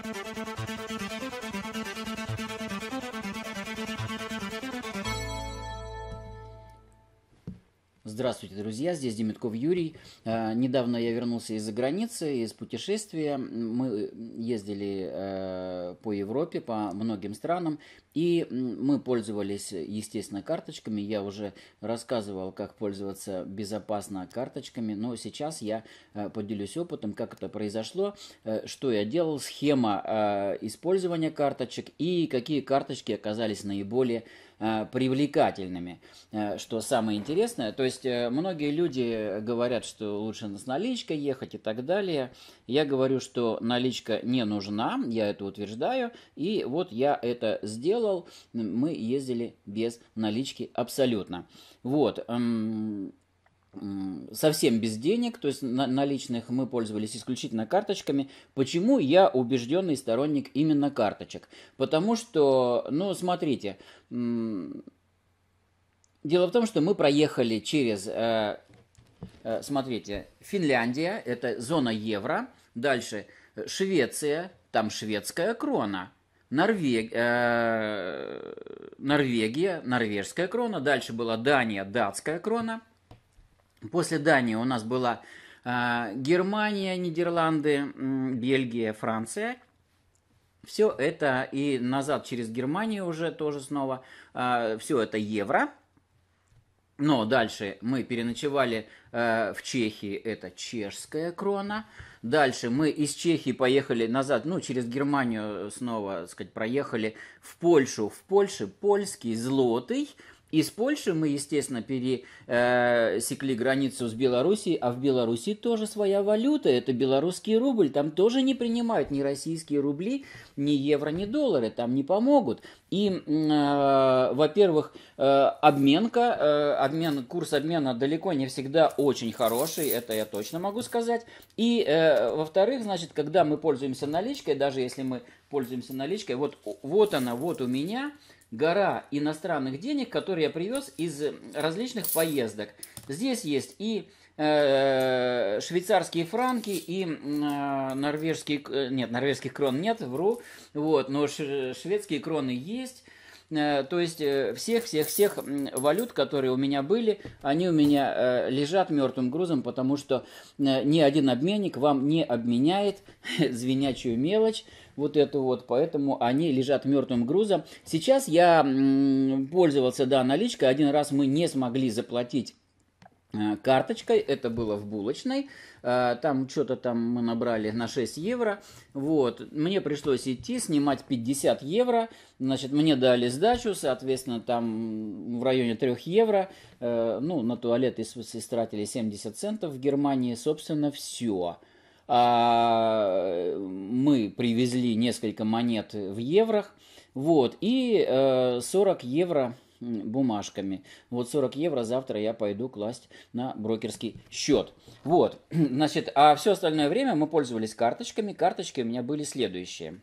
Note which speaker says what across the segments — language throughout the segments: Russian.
Speaker 1: Thank you. Здравствуйте, друзья, здесь Демитков Юрий. Э, недавно я вернулся из-за границы, из путешествия. Мы ездили э, по Европе, по многим странам, и мы пользовались, естественно, карточками. Я уже рассказывал, как пользоваться безопасно карточками, но сейчас я э, поделюсь опытом, как это произошло, что я делал, схема использования карточек и какие карточки оказались наиболее Э, привлекательными. Э, что самое интересное, то есть э, многие люди говорят, что лучше с наличкой ехать и так далее. Я говорю, что наличка не нужна, я это утверждаю, и вот я это сделал, мы ездили без налички абсолютно. Вот, эм, совсем без денег, то есть наличных мы пользовались исключительно карточками. Почему я убежденный сторонник именно карточек? Потому что, ну, смотрите, дело в том, что мы проехали через, э, э, смотрите, Финляндия, это зона евро, дальше э, Швеция, там шведская крона, Норвег... Норвегия, норвежская крона, дальше была Дания, датская крона – После Дании у нас была э, Германия, Нидерланды, э, Бельгия, Франция. Все это и назад через Германию уже тоже снова. Э, а, все это евро. Но дальше мы переночевали э, в Чехии, это чешская крона. Дальше мы из Чехии поехали назад, ну, через Германию снова, так сказать, проехали в Польшу. В Польше польский злотый. Из Польши мы, естественно, пересекли границу с Белоруссией, а в Беларуси тоже своя валюта, это белорусский рубль, там тоже не принимают ни российские рубли, ни евро, ни доллары, там не помогут. И, э, во-первых, э, обменка, э, обмен, курс обмена далеко не всегда очень хороший, это я точно могу сказать. И, э, во-вторых, значит, когда мы пользуемся наличкой, даже если мы пользуемся наличкой, вот, вот она, вот у меня – гора иностранных денег, которые я привез из различных поездок. Здесь есть и э, швейцарские франки, и э, норвежские... Э, нет, норвежских крон нет, вру. Вот, но шведские кроны есть. Э, то есть э, всех-всех-всех валют, которые у меня были, они у меня э, лежат мертвым грузом, потому что ни один обменник вам не обменяет звенячую мелочь, вот эту вот, поэтому они лежат мертвым грузом. Сейчас я пользовался, да, наличкой, один раз мы не смогли заплатить а, карточкой, это было в булочной, а, там что-то там мы набрали на 6 евро, вот, мне пришлось идти, снимать 50 евро, значит, мне дали сдачу, соответственно, там в районе 3 евро, э, ну, на туалет истратили 70 центов в Германии, собственно, все. А, мы привезли несколько монет в еврох, вот, и 40 э, евро бумажками. Вот 40 евро завтра я пойду класть на брокерский счет. Вот, значит, а все остальное время мы пользовались карточками. Карточки у меня были следующие.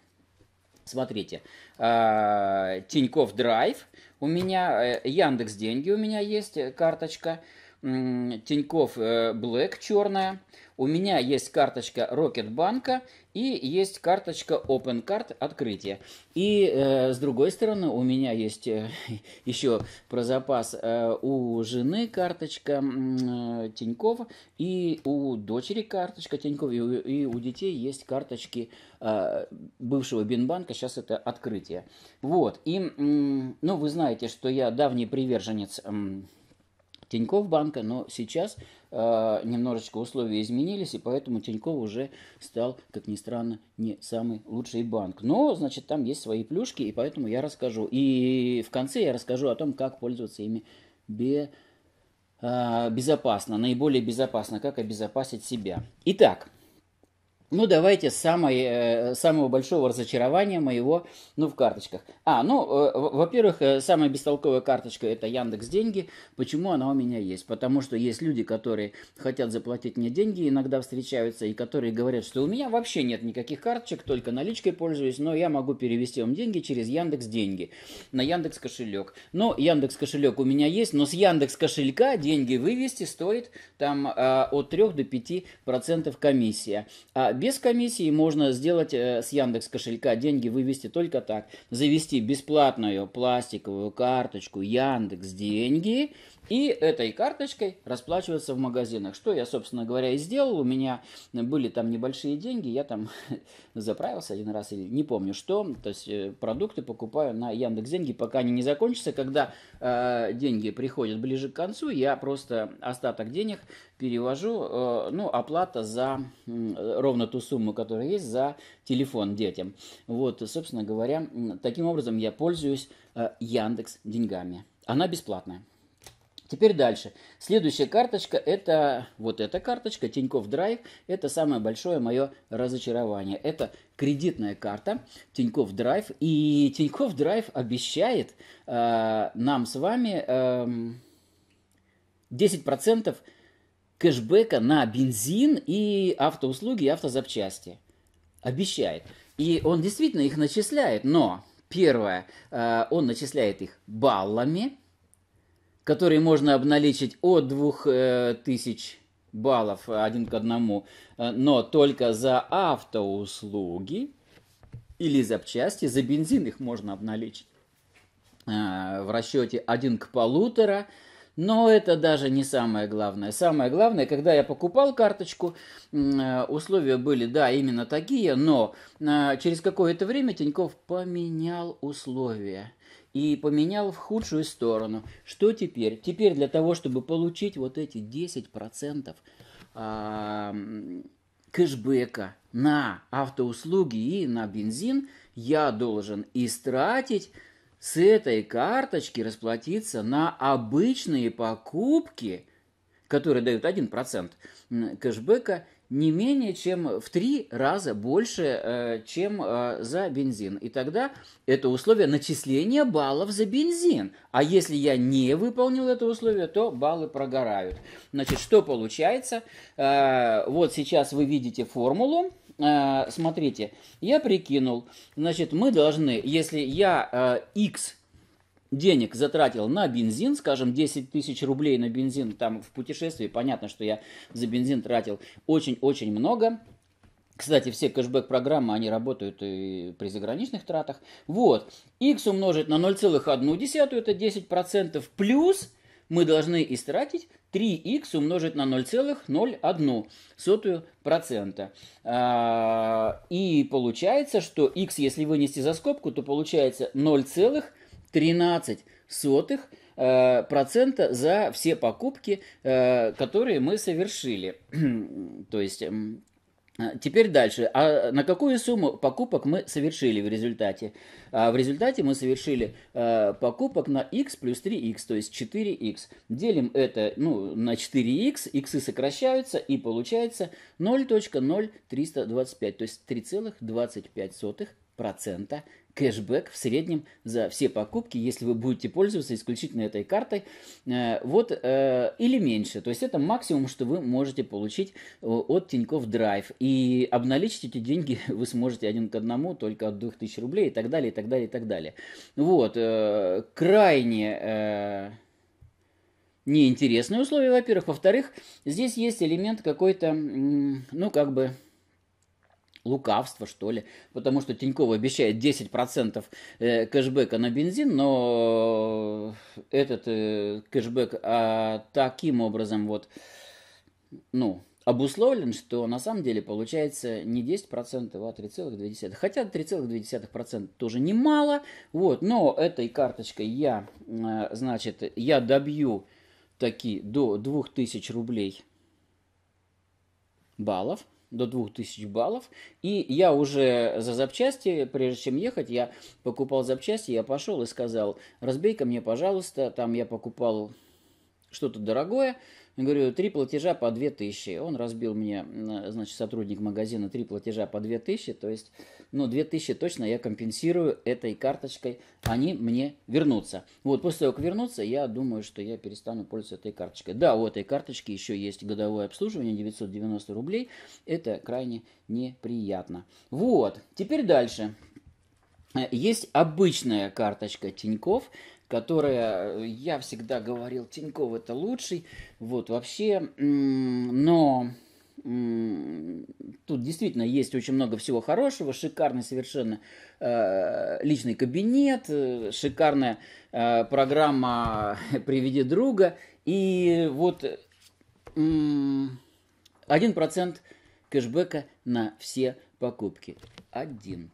Speaker 1: Смотрите, а, Тиньков Драйв у меня, э, Яндекс Деньги у меня есть э, карточка. Тиньков Black э, черная. У меня есть карточка Рокетбанка и есть карточка Open Card, открытие. И э, с другой стороны у меня есть э, еще про запас э, у жены карточка э, Тинькова и у дочери карточка Тинькова и у, и у детей есть карточки э, бывшего Бинбанка, сейчас это открытие. Вот, и, э, ну вы знаете, что я давний приверженец... Э, Тиньков банка, но сейчас э, немножечко условия изменились, и поэтому Тиньков уже стал, как ни странно, не самый лучший банк. Но, значит, там есть свои плюшки, и поэтому я расскажу. И в конце я расскажу о том, как пользоваться ими без а, безопасно, наиболее безопасно, как обезопасить себя. Итак, ну, давайте с самой, э, самого большого разочарования моего, ну, в карточках. А, ну, э, во-первых, э, самая бестолковая карточка – это Яндекс Деньги. Почему она у меня есть? Потому что есть люди, которые хотят заплатить мне деньги, иногда встречаются, и которые говорят, что у меня вообще нет никаких карточек, только наличкой пользуюсь, но я могу перевести вам деньги через Яндекс Деньги на Яндекс Кошелек. Но ну, Яндекс Кошелек у меня есть, но с Яндекс Кошелька деньги вывести стоит там от 3 до 5% комиссия. А без комиссии можно сделать э, с Яндекс кошелька деньги вывести только так. Завести бесплатную пластиковую карточку Яндекс деньги – и этой карточкой расплачиваться в магазинах. Что я, собственно говоря, и сделал. У меня были там небольшие деньги, я там заправился один раз или не помню что. То есть э, продукты покупаю на Яндекс деньги, пока они не закончатся. Когда э, деньги приходят ближе к концу, я просто остаток денег перевожу. Э, ну, оплата за э, ровно ту сумму, которая есть, за телефон детям. Вот, собственно говоря, таким образом я пользуюсь э, Яндекс деньгами. Она бесплатная. Теперь дальше. Следующая карточка это вот эта карточка, Тинькофф Драйв. Это самое большое мое разочарование. Это кредитная карта Тинькофф Драйв. И Тинькофф Драйв обещает э, нам с вами э, эм, 10% кэшбэка на бензин и автоуслуги и автозапчасти. Обещает. И он действительно их начисляет, но первое, э, он начисляет их баллами – который можно обналичить от 2000 э, баллов э, один к одному, э, но только за автоуслуги или запчасти, за бензин их можно обналичить в расчете 1 к полутора, но это даже не самое главное. Самое главное, когда я покупал карточку, условия были, да, именно такие, но через какое-то время Тиньков поменял условия – и поменял в худшую сторону. Что теперь? Теперь для того, чтобы получить вот эти 10% кэшбэка на автоуслуги и на бензин, я должен истратить с этой карточки расплатиться на обычные покупки, которые дают 1% кэшбэка не менее чем в три раза больше, э, чем э, за бензин. И тогда это условие начисления баллов за бензин. А если я не выполнил это условие, то баллы прогорают. Значит, что получается? Э, вот сейчас вы видите формулу смотрите, я прикинул, значит, мы должны, если я x денег затратил на бензин, скажем, 10 тысяч рублей на бензин там в путешествии, понятно, что я за бензин тратил очень-очень много. Кстати, все кэшбэк-программы, они работают и при заграничных тратах. Вот. X умножить на 0,1, это 10%, плюс мы должны истратить 3 x умножить на 0,01%. А, и получается, что x, если вынести за скобку, то получается 0,01%. 13 сотых э, процента за все покупки, э, которые мы совершили. То есть э, Теперь дальше. А на какую сумму покупок мы совершили в результате? А в результате мы совершили покупок на x плюс 3x, то есть 4x. Делим это ну, на 4x, x сокращаются, и получается 0.0325, то есть 3,25% кэшбэк в среднем за все покупки, если вы будете пользоваться исключительно этой картой, э, вот, э, или меньше. То есть это максимум, что вы можете получить э, от Тинькофф Драйв. И обналичить эти деньги вы сможете один к одному, только от 2000 рублей и так далее, и так далее, и так далее. Вот, крайне неинтересные условия, во-первых. Во-вторых, здесь есть элемент какой-то, ну, как бы, лукавство, что ли, потому что Тиньков обещает 10% э, кэшбэка на бензин, но этот э, кэшбэк а, таким образом вот, ну, обусловлен, что на самом деле получается не 10%, а 3,2%. Хотя 3,2% тоже немало, вот, но этой карточкой я, э, значит, я добью такие до 2000 рублей баллов – до 2000 баллов. И я уже за запчасти, прежде чем ехать, я покупал запчасти, я пошел и сказал, разбей-ка мне, пожалуйста, там я покупал что-то дорогое, я говорю, три платежа по 2000. Он разбил мне, э, значит, сотрудник магазина, три платежа по 2000. То есть, ну, 2000 точно я компенсирую этой карточкой. Они мне вернутся. Вот, после того, как вернутся, я думаю, что я перестану пользоваться этой карточкой. Да, у этой карточки еще есть годовое обслуживание 990 рублей. Это крайне неприятно. Вот, теперь дальше. Э, есть обычная карточка Тиньков – которая, э, я всегда говорил, Тиньков это лучший, вот вообще, но тут действительно есть очень много всего хорошего, шикарный совершенно э, личный кабинет, э, шикарная программа «Приведи друга», и вот один процент – кэшбэка на все покупки. 1%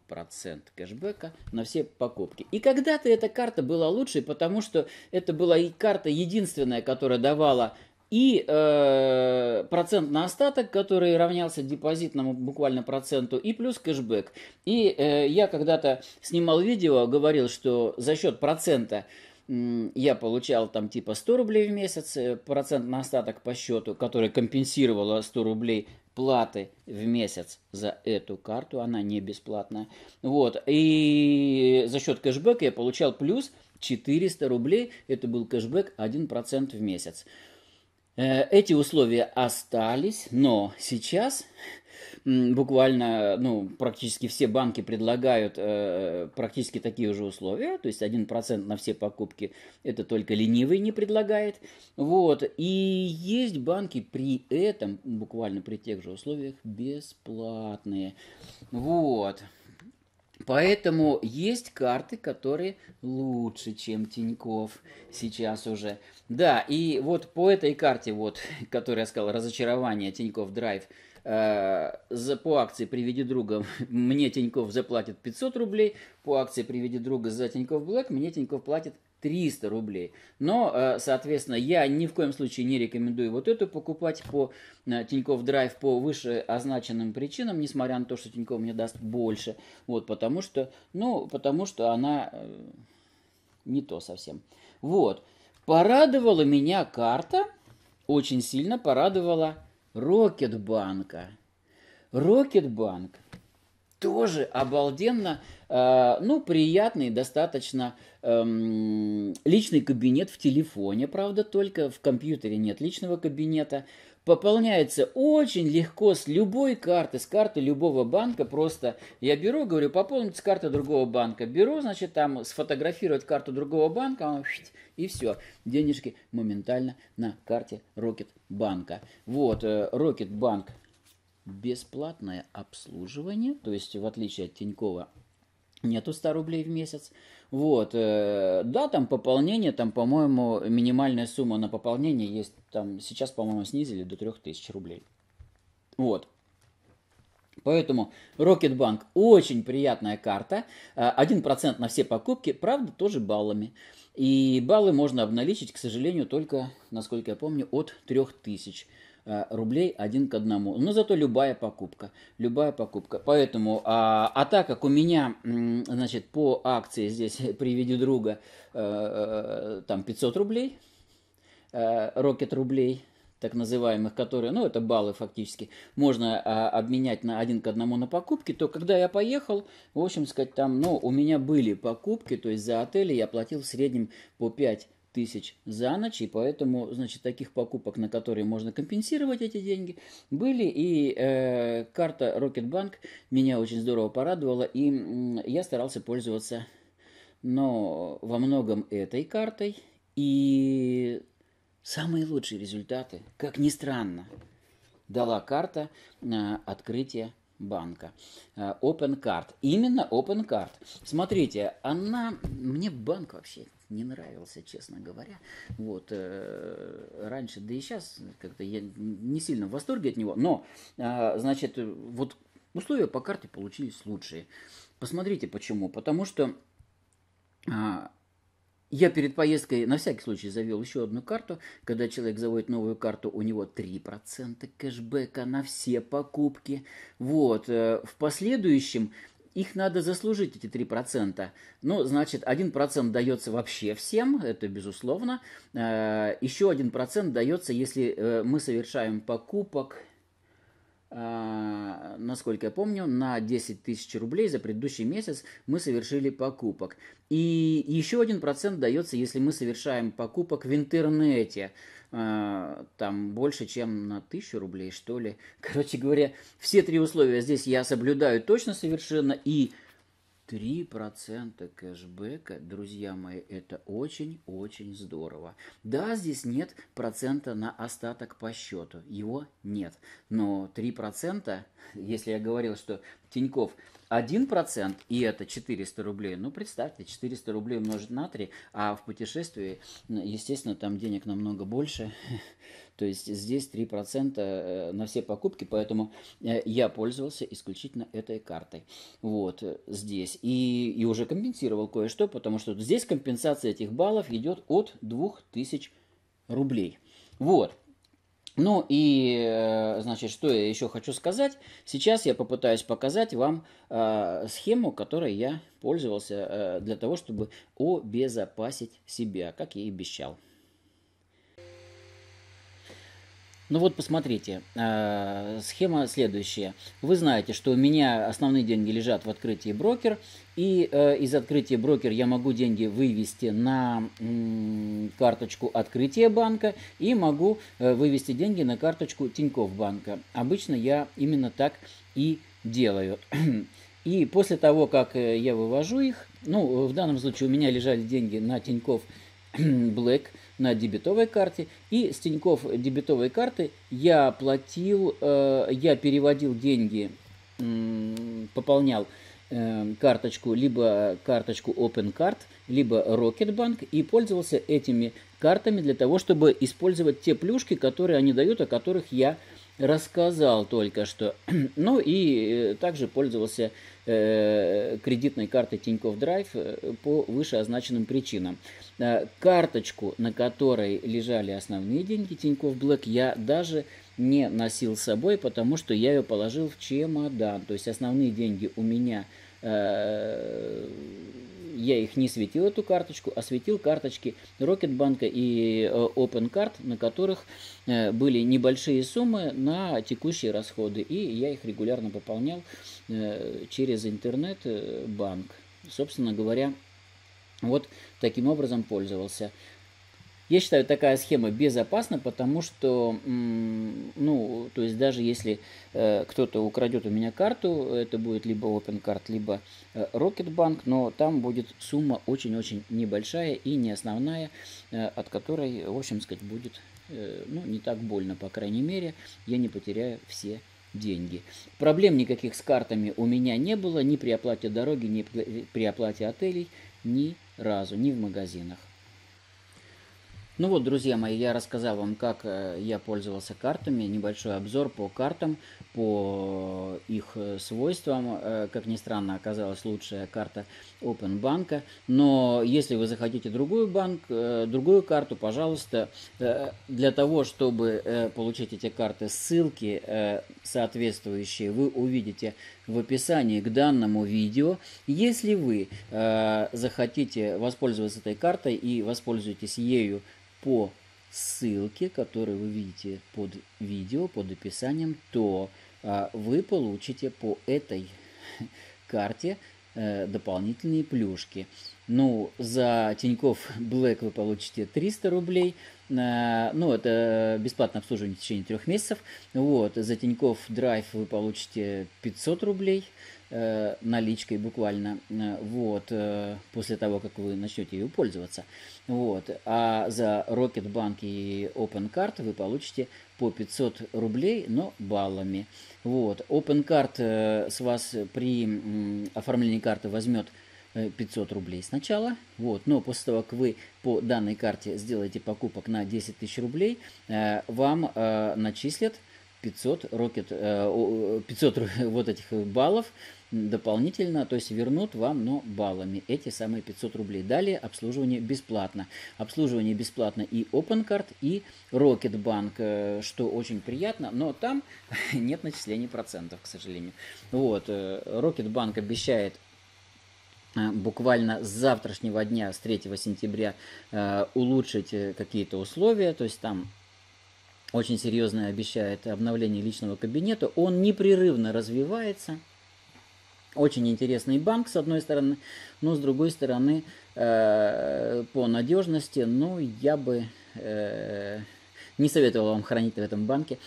Speaker 1: кэшбэка на все покупки. И когда-то эта карта была лучшей, потому что это была и карта единственная, которая давала и э, процент на остаток, который равнялся депозитному буквально проценту, и плюс кэшбэк. И э, я когда-то снимал видео, говорил, что за счет процента я получал там типа 100 рублей в месяц, э, процент на остаток по счету, который компенсировало 100 рублей платы в месяц за эту карту, она не бесплатная. Вот, и за счет кэшбэка я получал плюс 400 рублей, это был кэшбэк 1% в месяц. Э, эти условия остались, но сейчас буквально, ну, практически все банки предлагают э, практически такие же условия, то есть 1% на все покупки, это только ленивый не предлагает, вот, и есть банки при этом, буквально при тех же условиях, бесплатные, вот, Поэтому есть карты, которые лучше, чем Тиньков сейчас уже. Да, и вот по этой карте, вот, которая я сказал, разочарование Тиньков Драйв, э, за, по акции «Приведи друга» мне Тиньков заплатит 500 рублей, по акции «Приведи друга» за Тиньков Блэк мне Тиньков платит 300 рублей. Но, э, соответственно, я ни в коем случае не рекомендую вот эту покупать по э, Тинькофф Драйв по выше означенным причинам, несмотря на то, что Тинькофф мне даст больше. Вот, потому что, ну, потому что она э, не то совсем. Вот. Порадовала меня карта, очень сильно порадовала Рокетбанка. Рокетбанк тоже обалденно, э, ну, приятный достаточно эм, личный кабинет в телефоне, правда, только в компьютере нет личного кабинета. Пополняется очень легко с любой карты, с карты любого банка. Просто я беру, говорю, пополнить с карты другого банка. Беру, значит, там сфотографировать карту другого банка, и все. Денежки моментально на карте Rocket банка. Вот, э, Rocket Bank бесплатное обслуживание, то есть в отличие от Тинькова нету 100 рублей в месяц. Вот, э, да, там пополнение, там, по-моему, минимальная сумма на пополнение есть, там, сейчас, по-моему, снизили до 3000 рублей. Вот. Поэтому Rocket Bank очень приятная карта. 1% э, на все покупки, правда, тоже баллами. И баллы можно обналичить, к сожалению, только, насколько я помню, от 3000 рублей. Э, рублей один к одному. Но зато любая покупка, любая покупка. Поэтому, а, а так как у меня, значит, по акции здесь при виде друга э, э, там 500 рублей, рокет рублей, так называемых, которые, ну, это баллы фактически, можно а, обменять на один к одному на покупки, то когда я поехал, в общем сказать, там, ну, у меня были покупки, то есть за отели я платил в среднем по 5 тысяч за ночь, и поэтому, значит, таких покупок, на которые можно компенсировать эти деньги, были, и э, карта Bank меня очень здорово порадовала, и э, я старался пользоваться, но во многом этой картой, и самые лучшие результаты, как ни странно, дала карта э, открытия банка. Э, Open Card. Именно Open Card. Смотрите, она... Мне банк вообще не нравился, честно говоря. Вот э, раньше, да и сейчас как-то я не сильно в восторге от него. Но, а, значит, вот условия по карте получились лучшие. Посмотрите почему. Потому что а, я перед поездкой на всякий случай завел еще одну карту. Когда человек заводит новую карту, у него 3% кэшбэка на все покупки. Вот. Э, в последующем их надо заслужить, эти 3%. Ну, значит, 1% дается вообще всем, это безусловно. Э, Еще 1% дается, если э, мы совершаем покупок а, насколько я помню, на 10 тысяч рублей за предыдущий месяц мы совершили покупок. И еще один процент дается, если мы совершаем покупок в интернете. А, там больше, чем на тысячу рублей, что ли. Короче говоря, все три условия здесь я соблюдаю точно совершенно. И 3% кэшбэка, друзья мои, это очень-очень здорово. Да, здесь нет процента на остаток по счету, его нет. Но 3%, если я говорил, что Тиньков 1%, и это 400 рублей, ну представьте, 400 рублей умножить на 3, а в путешествии, ну, естественно, там денег намного больше, то есть здесь 3% э, на все покупки, поэтому э, я пользовался исключительно этой картой. Вот э, здесь. И, и уже компенсировал кое-что, потому что здесь компенсация этих баллов идет от 2000 рублей. Вот. Ну и, значит, что я еще хочу сказать. Сейчас я попытаюсь показать вам э, схему, которой я пользовался э, для того, чтобы обезопасить себя, как я и обещал. Ну вот посмотрите, э, схема следующая. Вы знаете, что у меня основные деньги лежат в открытии брокер, и э, из открытия брокер я могу деньги вывести на карточку открытия банка и могу э, вывести деньги на карточку Тинькофф банка. Обычно я именно так и делаю. И после того, как я вывожу их, ну, в данном случае у меня лежали деньги на Тинькофф Блэк на дебетовой карте. И с Тинькофф дебетовой карты я платил, э, я переводил деньги, пополнял э, карточку, либо карточку OpenCard, либо Rocketbank и пользовался этими картами для того, чтобы использовать те плюшки, которые они дают, о которых я рассказал только что. Ну и э, также пользовался кредитной картой Тинькофф Драйв по вышеозначенным причинам. Э, карточку, на которой лежали основные деньги Тинькофф Блэк, я даже не носил с собой, потому что я ее положил в чемодан. То есть основные деньги у меня э, я их не светил, эту карточку, а светил карточки Рокетбанка и э, Open Card, на которых были небольшие суммы на текущие расходы. И я их регулярно пополнял через интернет-банк. Собственно говоря, вот таким образом пользовался. Я считаю, такая схема безопасна, потому что, ну, то есть даже если э, кто-то украдет у меня карту, это будет либо OpenCard, либо э, Rocketbank, но там будет сумма очень-очень небольшая и не основная, э, от которой, в общем сказать, будет, э, ну, не так больно, по крайней мере, я не потеряю все деньги. Проблем никаких с картами у меня не было ни при оплате дороги, ни при оплате отелей, ни разу, ни в магазинах. Ну вот, друзья мои, я рассказал вам, как э, я пользовался картами, небольшой обзор по картам, по их э, свойствам. Э, как ни странно, оказалась лучшая карта Open банка, но если вы захотите другую банк, другую карту, пожалуйста, для того, чтобы получить эти карты, ссылки соответствующие, вы увидите в описании к данному видео. Если вы э, захотите воспользоваться этой картой и воспользуетесь ею по ссылке, которую вы видите под видео, под описанием, то э, вы получите по этой карте э, дополнительные плюшки. Ну, за Тинькофф Black вы получите 300 рублей – Э, ну, это э, бесплатное обслуживание в течение трех месяцев. Вот, за Тиньков Драйв вы получите 500 рублей э, наличкой буквально, вот, после того, как вы начнете ее пользоваться. Вот, а за Rocketbank и OpenCard вы получите по 500 рублей, но баллами. Вот, OpenCard с вас при оформлении карты возьмет – 500 э, рублей сначала, вот, но после того, как вы по данной карте сделаете покупок на 10 тысяч рублей, э, вам э, начислят 500, Rocket, 500 вот этих баллов дополнительно, то есть вернут вам, но баллами, эти самые 500 рублей. Далее обслуживание бесплатно. Обслуживание бесплатно и OpenCard, и Rocketbank, что очень приятно, но там нет начислений процентов, к сожалению. Вот, Rocketbank обещает Э, буквально с завтрашнего дня, с 3 сентября, э, улучшить э, какие-то условия, то есть там очень серьезное обещает обновление личного кабинета, он непрерывно развивается. Очень интересный банк, с одной стороны, но с другой стороны, по надежности, ну, я бы не советовал вам хранить в этом банке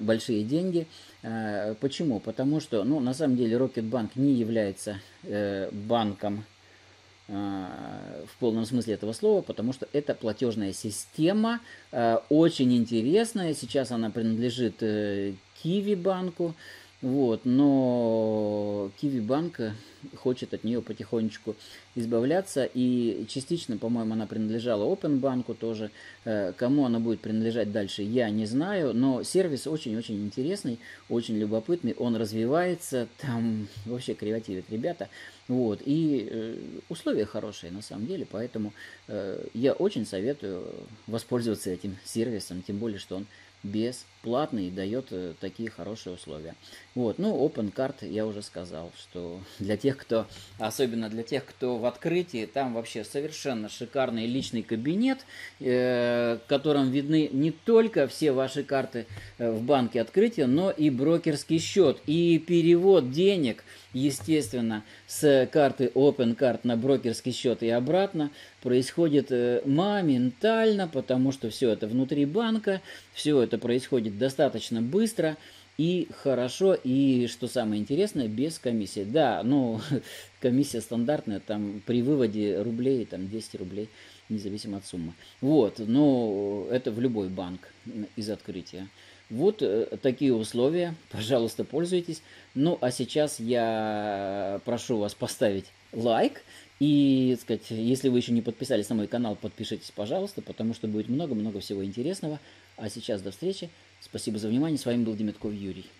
Speaker 1: большие деньги. Э, почему? Потому что, ну, на самом деле, Rocket Bank не является э, банком э, в полном смысле этого слова, потому что это платежная система, очень интересная. Сейчас она принадлежит Киви банку. Вот, но Киви банка хочет от нее потихонечку избавляться, и частично, по-моему, она принадлежала Open банку тоже. Э, кому она будет принадлежать дальше, я не знаю, но сервис очень-очень интересный, очень любопытный, он развивается, там вообще креативят ребята, вот, и э, условия хорошие на самом деле, поэтому э, я очень советую воспользоваться этим сервисом, тем более, что он без платный и дает э, такие хорошие условия. Вот, ну, Open Card, я уже сказал, что для тех, кто, особенно для тех, кто в открытии, там вообще совершенно шикарный личный кабинет, э, котором видны не только все ваши карты э, в банке открытия, но и брокерский счет, и перевод денег, естественно, с карты Open Card на брокерский счет и обратно происходит э, моментально, потому что все это внутри банка, все это происходит проходит достаточно быстро и хорошо, и, что самое интересное, без комиссии. Да, ну, комиссия стандартная, там при выводе рублей, там 10 рублей, независимо от суммы. Вот, но ну, это в любой банк из открытия. Вот э, такие условия, пожалуйста, пользуйтесь. Ну, а сейчас я прошу вас поставить лайк. И, так сказать, если вы еще не подписались на мой канал, подпишитесь, пожалуйста, потому что будет много-много всего интересного. А сейчас до встречи. Спасибо за внимание. С вами был Демятков Юрий.